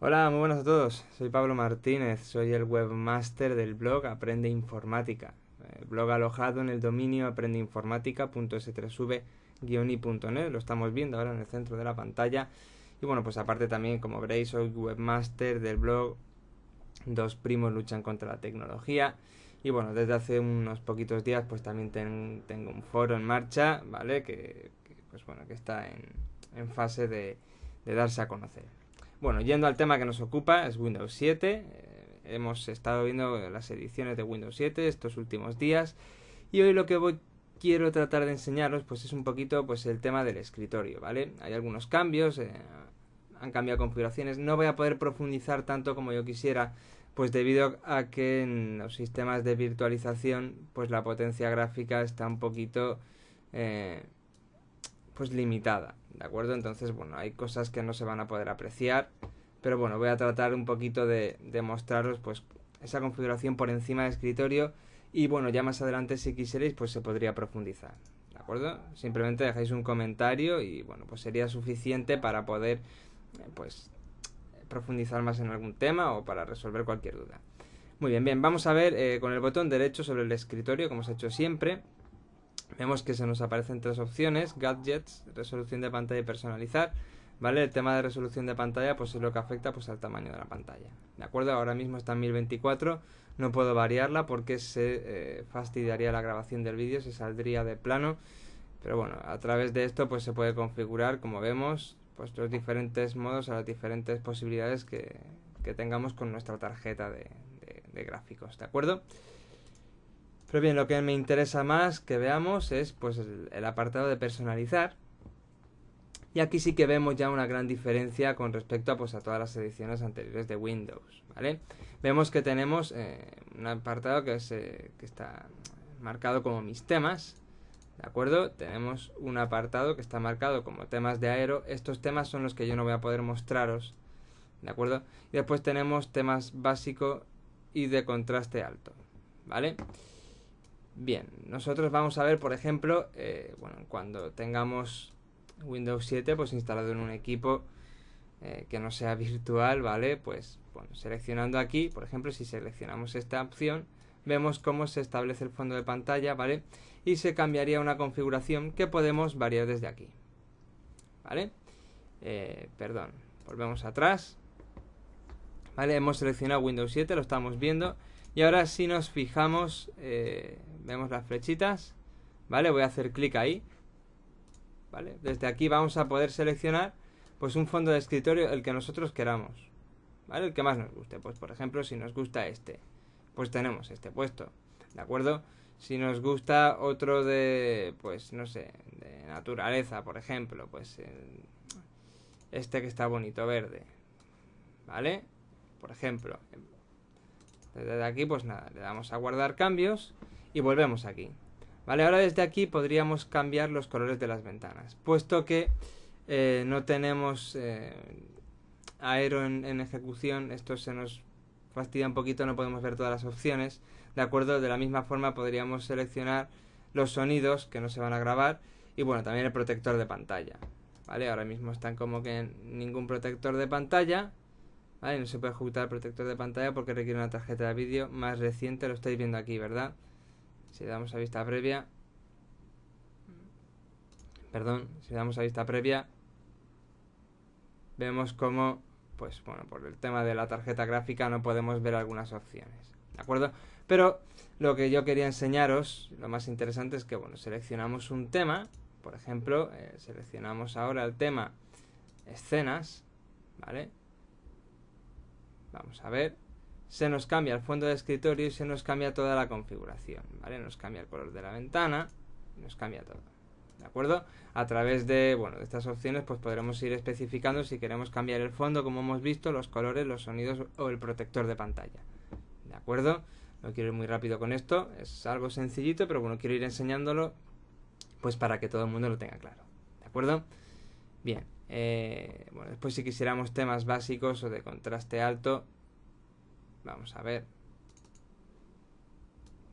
Hola, muy buenas a todos. Soy Pablo Martínez, soy el webmaster del blog Aprende Informática, blog alojado en el dominio aprendeinformática.s3v-i.net. Lo estamos viendo ahora en el centro de la pantalla. Y bueno, pues aparte también, como veréis, soy webmaster del blog Dos primos luchan contra la tecnología. Y bueno, desde hace unos poquitos días, pues también tengo un foro en marcha, ¿vale? Que, pues bueno, que está en, fase de darse a conocer. Bueno, yendo al tema que nos ocupa, es Windows 7. Eh, hemos estado viendo las ediciones de Windows 7 estos últimos días y hoy lo que voy, quiero tratar de enseñaros pues es un poquito pues el tema del escritorio, ¿vale? Hay algunos cambios, eh, han cambiado configuraciones, no voy a poder profundizar tanto como yo quisiera pues debido a que en los sistemas de virtualización pues la potencia gráfica está un poquito... Eh, pues limitada, ¿de acuerdo? Entonces, bueno, hay cosas que no se van a poder apreciar, pero bueno, voy a tratar un poquito de, mostraros pues esa configuración por encima de escritorio y bueno, ya más adelante si quisierais pues se podría profundizar, ¿de acuerdo? Simplemente dejáis un comentario y bueno, pues sería suficiente para poder pues profundizar más en algún tema o para resolver cualquier duda. Muy bien, bien, vamos a ver eh, con el botón derecho sobre el escritorio, como se ha hecho siempre, Vemos que se nos aparecen tres opciones, gadgets, resolución de pantalla y personalizar. ¿Vale? El tema de resolución de pantalla pues es lo que afecta pues al tamaño de la pantalla. ¿De acuerdo? Ahora mismo está en 1024, no puedo variarla porque se eh, fastidiaría la grabación del vídeo, se saldría de plano. Pero bueno, a través de esto pues se puede configurar, como vemos, pues los diferentes modos a las diferentes posibilidades que, tengamos con nuestra tarjeta de, de gráficos, ¿de acuerdo? Pero bien, lo que me interesa más que veamos es pues el, apartado de personalizar. Y aquí sí que vemos ya una gran diferencia con respecto a, pues, a todas las ediciones anteriores de Windows, ¿vale? Vemos que tenemos eh, un apartado que, es, que está marcado como mis temas, ¿de acuerdo? Tenemos un apartado que está marcado como temas de aero. Estos temas son los que yo no voy a poder mostraros, ¿de acuerdo? Y después tenemos temas básico y de contraste alto, ¿vale? vale Bien, nosotros vamos a ver, por ejemplo, eh, bueno, cuando tengamos Windows 7 pues instalado en un equipo eh, que no sea virtual, ¿vale? Pues seleccionando aquí, por ejemplo, si seleccionamos esta opción, vemos cómo se establece el fondo de pantalla, ¿vale? Y se cambiaría una configuración que podemos variar desde aquí, ¿vale? Eh, perdón, volvemos atrás, ¿vale? Hemos seleccionado Windows 7, lo estamos viendo, y ahora si nos fijamos, eh, vemos las flechitas, ¿vale? Voy a hacer clic ahí, ¿vale? Desde aquí vamos a poder seleccionar pues un fondo de escritorio el que nosotros queramos, ¿vale? El que más nos guste. Pues por ejemplo, si nos gusta este, pues tenemos este puesto, ¿de acuerdo? Si nos gusta otro de, pues no sé, de naturaleza, por ejemplo, pues este que está bonito verde, ¿vale? Por ejemplo, desde aquí, pues nada, le damos a guardar cambios y volvemos aquí. Vale, ahora desde aquí podríamos cambiar los colores de las ventanas, puesto que eh, no tenemos eh, aero en, ejecución, esto se nos fastidia un poquito, no podemos ver todas las opciones, ¿de acuerdo? De la misma forma podríamos seleccionar los sonidos que no se van a grabar y bueno, también el protector de pantalla, ¿vale? Ahora mismo están como que ningún protector de pantalla, no se puede ejecutar el protector de pantalla porque requiere una tarjeta de vídeo más reciente, lo estáis viendo aquí, ¿verdad? Si damos a vista previa, perdón, si damos a vista previa, vemos cómo, pues bueno, por el tema de la tarjeta gráfica no podemos ver algunas opciones, ¿de acuerdo? Pero lo que yo quería enseñaros, lo más interesante es que, bueno, seleccionamos un tema, por ejemplo, eh, seleccionamos ahora el tema escenas, ¿vale? Vamos a ver. Se nos cambia el fondo de escritorio y se nos cambia toda la configuración, ¿vale? Nos cambia el color de la ventana, nos cambia todo. ¿De acuerdo? A través de, bueno, de estas opciones pues podremos ir especificando si queremos cambiar el fondo, como hemos visto, los colores, los sonidos o el protector de pantalla. ¿De acuerdo? No quiero ir muy rápido con esto, es algo sencillito, pero bueno, quiero ir enseñándolo pues para que todo el mundo lo tenga claro. ¿De acuerdo? Bien, eh, bueno, después si quisiéramos temas básicos o de contraste alto, vamos a ver.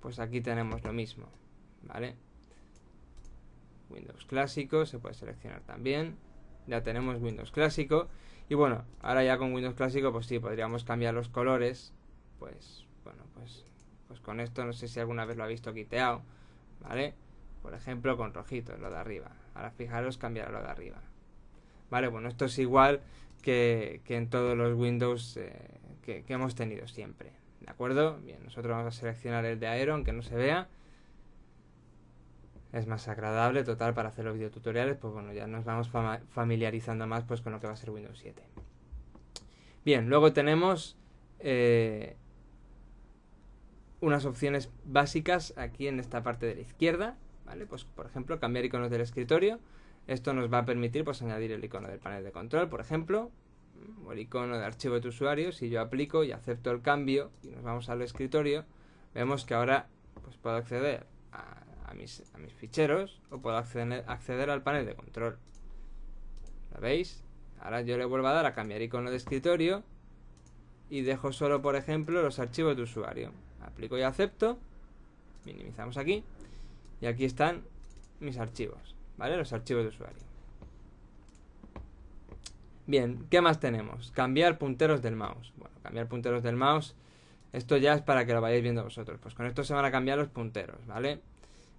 Pues aquí tenemos lo mismo, ¿vale? Windows clásico, se puede seleccionar también. Ya tenemos Windows clásico. Y bueno, ahora ya con Windows clásico, pues sí, podríamos cambiar los colores. Pues, bueno, pues, pues con esto no sé si alguna vez lo ha visto quiteado, ¿vale? Por ejemplo, con rojito, lo de arriba. Ahora fijaros, cambiar lo de arriba. Vale, bueno, esto es igual que, en todos los Windows eh, que, hemos tenido siempre. ¿De acuerdo? Bien, nosotros vamos a seleccionar el de Aero, aunque no se vea. Es más agradable, total, para hacer los videotutoriales, pues bueno, ya nos vamos familiarizando más pues con lo que va a ser Windows 7. Bien, luego tenemos eh, unas opciones básicas aquí en esta parte de la izquierda, ¿vale? Pues por ejemplo, cambiar iconos del escritorio. Esto nos va a permitir pues, añadir el icono del panel de control, por ejemplo, o el icono de archivo de tu usuario. Si yo aplico y acepto el cambio y nos vamos al escritorio, vemos que ahora pues, puedo acceder a, mis, ficheros o puedo acceder, acceder al panel de control. ¿Lo veis? Ahora yo le vuelvo a dar a cambiar icono de escritorio y dejo solo, por ejemplo, los archivos de usuario. Aplico y acepto. Minimizamos aquí. Y aquí están mis archivos. ¿Vale? Los archivos de usuario. Bien, ¿qué más tenemos? Cambiar punteros del mouse. Bueno, cambiar punteros del mouse. Esto ya es para que lo vayáis viendo vosotros. Pues con esto se van a cambiar los punteros, ¿vale?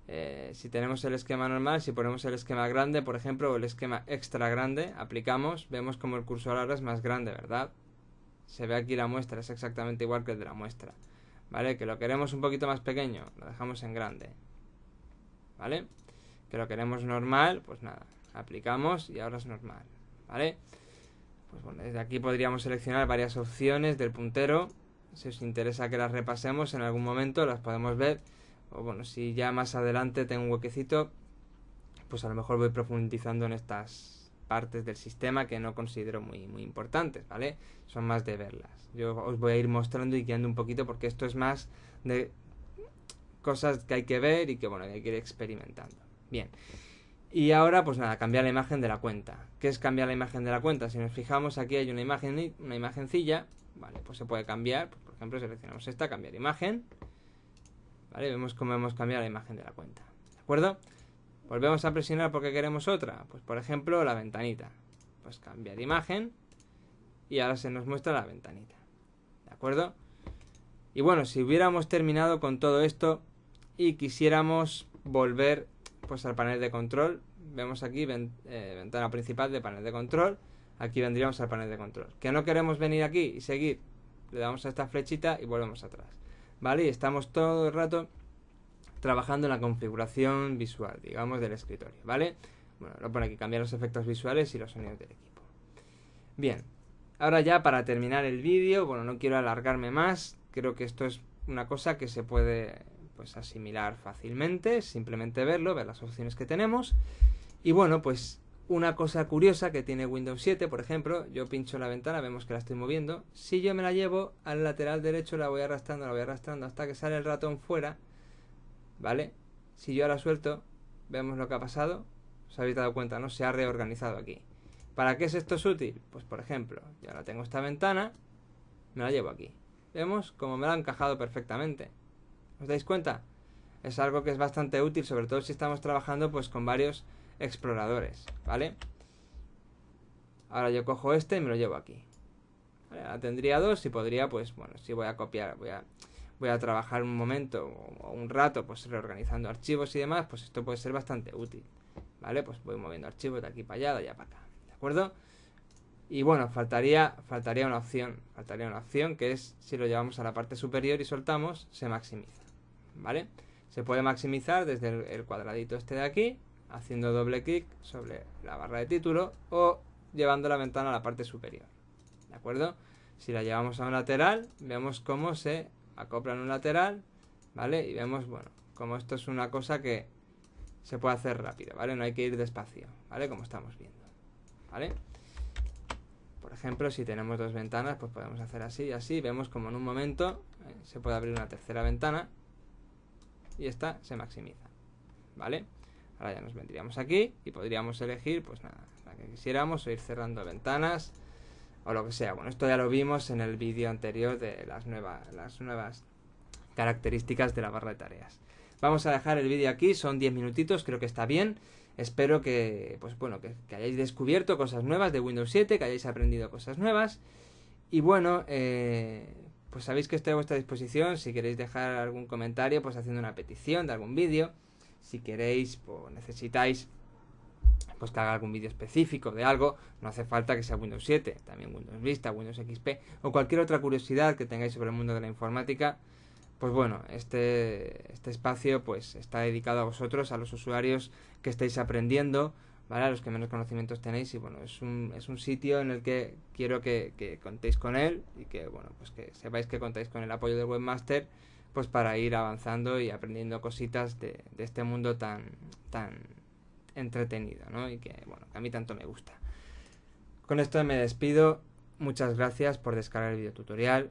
Eh, si tenemos el esquema normal, si ponemos el esquema grande, por ejemplo, o el esquema extra grande, aplicamos, vemos como el cursor ahora es más grande, ¿verdad? Se ve aquí la muestra, es exactamente igual que el de la muestra. ¿Vale? Que lo queremos un poquito más pequeño, lo dejamos en grande. ¿Vale? pero queremos normal, pues nada, aplicamos y ahora es normal, ¿vale? Pues bueno, desde aquí podríamos seleccionar varias opciones del puntero, si os interesa que las repasemos en algún momento, las podemos ver, o bueno, si ya más adelante tengo un huequecito, pues a lo mejor voy profundizando en estas partes del sistema que no considero muy, muy importantes, ¿vale? Son más de verlas. Yo os voy a ir mostrando y guiando un poquito porque esto es más de cosas que hay que ver y que bueno, hay que ir experimentando. Bien. Y ahora, pues nada, cambiar la imagen de la cuenta. ¿Qué es cambiar la imagen de la cuenta? Si nos fijamos, aquí hay una imagen, una imagencilla. Vale, pues se puede cambiar. Pues, por ejemplo, seleccionamos esta, cambiar imagen. Vale, vemos cómo hemos cambiado la imagen de la cuenta. ¿De acuerdo? Volvemos a presionar porque queremos otra. Pues por ejemplo, la ventanita. Pues cambiar imagen. Y ahora se nos muestra la ventanita. ¿De acuerdo? Y bueno, si hubiéramos terminado con todo esto y quisiéramos volver pues al panel de control. Vemos aquí eh, ventana principal de panel de control. Aquí vendríamos al panel de control. Que no queremos venir aquí y seguir. Le damos a esta flechita y volvemos atrás. ¿Vale? Y estamos todo el rato trabajando en la configuración visual, digamos, del escritorio. ¿Vale? Bueno, lo pone aquí, cambiar los efectos visuales y los sonidos del equipo. Bien, ahora ya para terminar el vídeo, bueno, no quiero alargarme más, creo que esto es una cosa que se puede pues asimilar fácilmente, simplemente verlo, ver las opciones que tenemos. Y bueno, pues una cosa curiosa que tiene Windows 7, por ejemplo, yo pincho la ventana, vemos que la estoy moviendo. Si yo me la llevo al lateral derecho, la voy arrastrando, la voy arrastrando hasta que sale el ratón fuera, ¿vale? Si yo ahora suelto, vemos lo que ha pasado. Os habéis dado cuenta, ¿no? Se ha reorganizado aquí. ¿Para qué es esto es útil? Pues por ejemplo, yo ahora tengo esta ventana, me la llevo aquí. Vemos cómo me la ha encajado perfectamente. ¿Os dais cuenta? Es algo que es bastante útil, sobre todo si estamos trabajando pues con varios exploradores, ¿vale? Ahora yo cojo este y me lo llevo aquí. Ahora tendría dos y podría, pues, bueno, si voy a copiar, voy a, voy a trabajar un momento o un rato, pues reorganizando archivos y demás, pues esto puede ser bastante útil, ¿vale? Pues voy moviendo archivos de aquí para allá, de allá para acá, ¿de acuerdo? Y bueno, faltaría, faltaría una opción, faltaría una opción que es si lo llevamos a la parte superior y soltamos, se maximiza. ¿vale? Se puede maximizar desde el, cuadradito este de aquí, haciendo doble clic sobre la barra de título o llevando la ventana a la parte superior, ¿de acuerdo? Si la llevamos a un lateral, vemos cómo se acopla en un lateral, ¿vale? Y vemos, bueno, como esto es una cosa que se puede hacer rápido, ¿vale? No hay que ir despacio, ¿vale? Como estamos viendo, ¿vale? Por ejemplo, si tenemos dos ventanas, pues podemos hacer así y así. Vemos como en un momento eh, se puede abrir una tercera ventana y esta se maximiza. ¿Vale? Ahora ya nos vendríamos aquí y podríamos elegir, pues nada, la que quisiéramos o ir cerrando ventanas o lo que sea. Bueno, esto ya lo vimos en el vídeo anterior de las nuevas, las nuevas características de la barra de tareas. Vamos a dejar el vídeo aquí, son 10 minutitos, creo que está bien. Espero que, pues bueno, que, hayáis descubierto cosas nuevas de Windows 7, que hayáis aprendido cosas nuevas. Y bueno, eh, pues sabéis que estoy a vuestra disposición. Si queréis dejar algún comentario, pues haciendo una petición de algún vídeo. Si queréis, o pues necesitáis pues que haga algún vídeo específico de algo, no hace falta que sea Windows 7, también Windows Vista, Windows XP o cualquier otra curiosidad que tengáis sobre el mundo de la informática, pues bueno, este, este espacio pues está dedicado a vosotros, a los usuarios que estáis aprendiendo, ¿vale? los que menos conocimientos tenéis y bueno, es un, sitio en el que quiero que, contéis con él y que bueno, pues que sepáis que contáis con el apoyo del webmaster pues para ir avanzando y aprendiendo cositas de, este mundo tan, tan entretenido, ¿no? Y que bueno, a mí tanto me gusta. Con esto me despido. Muchas gracias por descargar el videotutorial.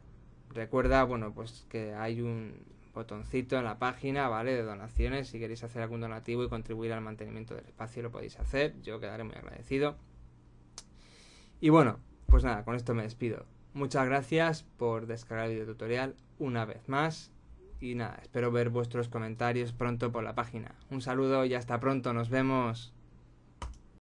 Recuerda, bueno, pues que hay un, botoncito en la página, ¿vale? De donaciones. Si queréis hacer algún donativo y contribuir al mantenimiento del espacio, lo podéis hacer. Yo quedaré muy agradecido. Y bueno, pues nada, con esto me despido. Muchas gracias por descargar el tutorial una vez más. Y nada, espero ver vuestros comentarios pronto por la página. Un saludo y hasta pronto, nos vemos.